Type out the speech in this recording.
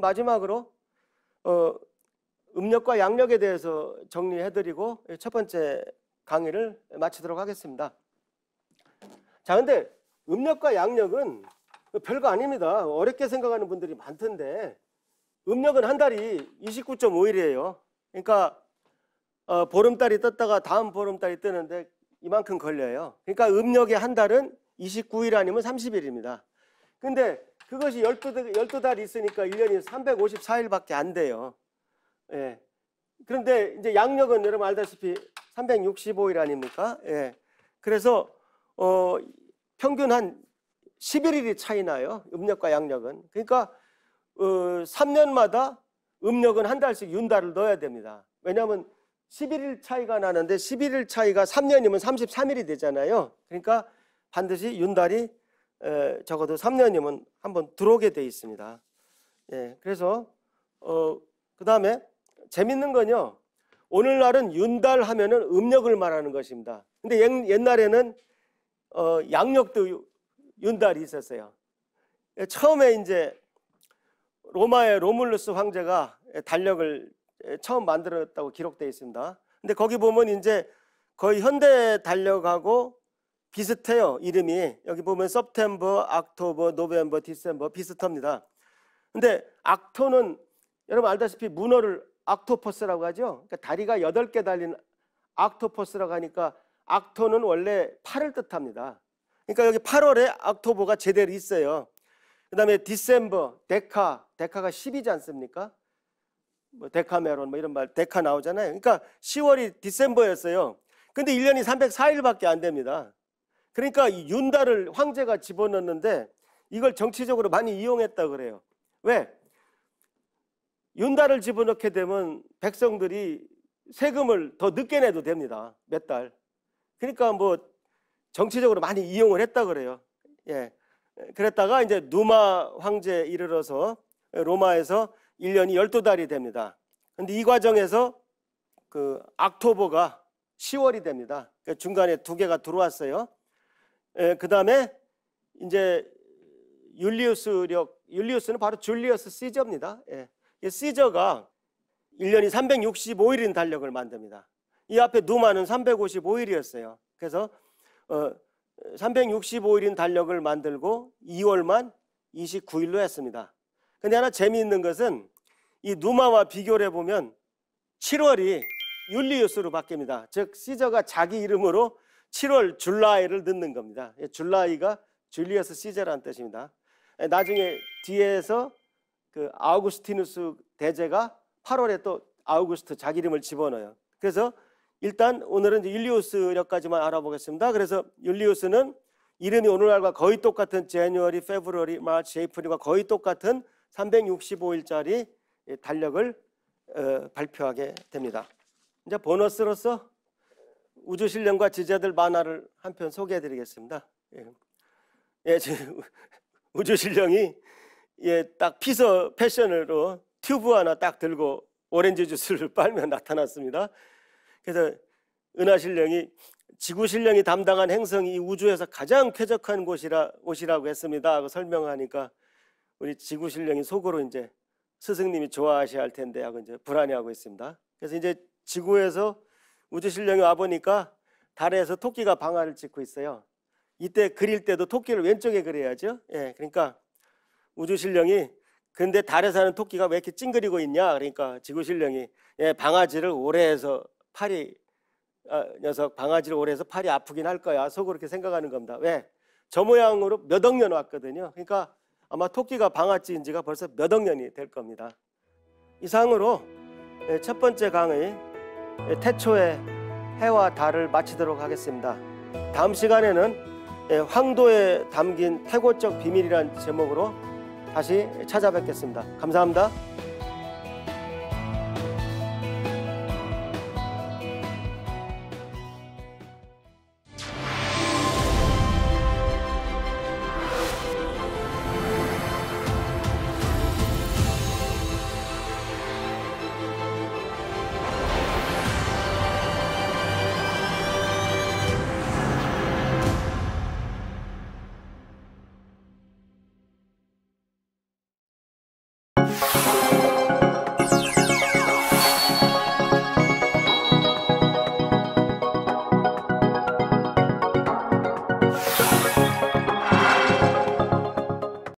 마지막으로 어, 음력과 양력에 대해서 정리해드리고 첫 번째 강의를 마치도록 하겠습니다. 자, 근데 음력과 양력은 별거 아닙니다. 어렵게 생각하는 분들이 많던데 음력은 한 달이 29.5일이에요. 그러니까 어, 보름달이 떴다가 다음 보름달이 뜨는데 이만큼 걸려요. 그러니까 음력의 한 달은 29일 아니면 30일입니다. 근데 그것이 12, 12달 있으니까 1년이 354일밖에 안 돼요. 예. 그런데 이제 양력은 여러분 알다시피 365일 아닙니까? 예. 그래서 어 평균 한 11일이 차이 나요. 음력과 양력은. 그러니까 어 3년마다 음력은 한 달씩 윤달을 넣어야 됩니다. 왜냐하면 11일 차이가 나는데 11일 차이가 3년이면 33일이 되잖아요. 그러니까 반드시 윤달이 에, 적어도 3년이면 한번 들어오게 돼 있습니다. 예, 그래서 어, 그 다음에 재밌는 건요. 오늘날은 윤달 하면은 음력을 말하는 것입니다. 근데 옛날에는 어, 양력도 윤달이 있었어요. 예, 처음에 이제 로마의 로물루스 황제가 달력을 처음 만들었다고 기록되어 있습니다. 근데 거기 보면 이제 거의 현대 달력하고 비슷해요. 이름이 여기 보면 September, October, November, December 비슷합니다. 근데 악토는 여러분 알다시피 문어를 악토퍼스라고 하죠. 그러니까 다리가 여덟 개 달린 악토퍼스라고 하니까 악토는 원래 팔을 뜻합니다. 그러니까 여기 8월에 악토버가 제대로 있어요. 그 다음에 디셈버, 데카, 데카가 10이지 않습니까? 뭐 데카메론 뭐 이런 말 데카 나오잖아요. 그러니까 10월이 디셈버였어요. 근데 1년이 304일밖에 안 됩니다. 그러니까 윤달을 황제가 집어넣는데 이걸 정치적으로 많이 이용했다 그래요. 왜? 윤달을 집어넣게 되면 백성들이 세금을 더 늦게 내도 됩니다. 몇 달. 그러니까 뭐 정치적으로 많이 이용을 했다 그래요. 예. 그랬다가 이제 누마 황제 이르러서 로마에서 1년이 12달이 됩니다. 근데 이 과정에서 그 악토보가 10월이 됩니다. 그 중간에 두 개가 들어왔어요. 예, 그 다음에 이제 율리우스력 율리우스는 바로 줄리우스 시저입니다. 예. 시저가 1년이 365일인 달력을 만듭니다. 이 앞에 누마는 355일이었어요. 그래서 어, 365일인 달력을 만들고 2월만 29일로 했습니다. 근데 하나 재미있는 것은 이 누마와 비교를 해보면 7월이 율리우스로 바뀝니다. 즉 시저가 자기 이름으로 7월 줄라이를 듣는 겁니다. 예, 줄라이가 줄리어스 시제라는 뜻입니다. 예, 나중에 뒤에서 그 아우구스티누스 대제가 8월에 또 아우구스트 자기 이름을 집어넣어요. 그래서 일단 오늘은 율리우스역까지만 알아보겠습니다. 그래서 율리우스는 이름이 오늘날과 거의 똑같은 제뉴얼이, 페브러리, 마치, 에이프리과 거의 똑같은 365일짜리 달력을 어, 발표하게 됩니다. 이제 보너스로서 우주 신령과 지자들 만화를 한편 소개해 드리겠습니다. 예. 예 우주 신령이 예, 딱 피서 패션으로 튜브 하나 딱 들고 오렌지 주스를 빨며 나타났습니다. 그래서 은하 신령이 지구 신령이 담당한 행성이 우주에서 가장 쾌적한 곳이라 곳이라고 했습니다. 하고 설명하니까 우리 지구 신령이 속으로 이제 스승님이 좋아하셔야 할 텐데 하고 이제 불안해하고 있습니다. 그래서 이제 지구에서 우주신령이 와보니까 달에서 토끼가 방아를 찍고 있어요. 이때 그릴 때도 토끼를 왼쪽에 그려야죠. 예, 그러니까 우주신령이 근데 달에 사는 토끼가 왜 이렇게 찡그리고 있냐? 그러니까 지구신령이 예, 방아지를 오래 해서 팔이 아, 녀석 방아지를 오래 해서 팔이 아프긴 할 거야. 속으로 이렇게 생각하는 겁니다. 왜? 저 모양으로 몇억년 왔거든요. 그러니까 아마 토끼가 방아찌인 지가 벌써 몇억 년이 될 겁니다. 이상으로 예, 첫 번째 강의 예, 태초에 해와 달을 마치도록 하겠습니다. 다음 시간에는 예, 황도에 담긴 태고적 비밀이란 제목으로 다시 찾아뵙겠습니다. 감사합니다.